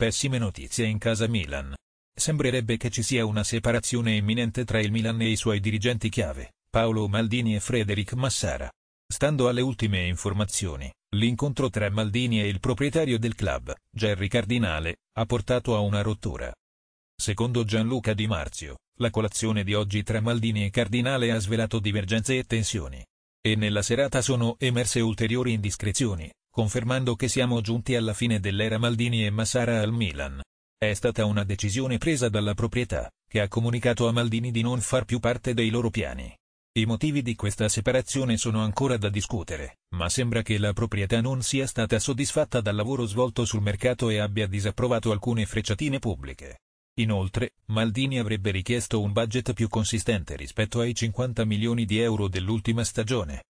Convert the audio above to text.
Pessime notizie in casa Milan. Sembrerebbe che ci sia una separazione imminente tra il Milan e i suoi dirigenti chiave, Paolo Maldini e Frederic Massara. Stando alle ultime informazioni, l'incontro tra Maldini e il proprietario del club, Gerry Cardinale, ha portato a una rottura. Secondo Gianluca Di Marzio, la colazione di oggi tra Maldini e Cardinale ha svelato divergenze e tensioni. E nella serata sono emerse ulteriori indiscrezioni, confermando che siamo giunti alla fine dell'era Maldini e Massara al Milan. È stata una decisione presa dalla proprietà, che ha comunicato a Maldini di non far più parte dei loro piani. I motivi di questa separazione sono ancora da discutere, ma sembra che la proprietà non sia stata soddisfatta dal lavoro svolto sul mercato e abbia disapprovato alcune frecciatine pubbliche. Inoltre, Maldini avrebbe richiesto un budget più consistente rispetto ai 50 milioni di euro dell'ultima stagione,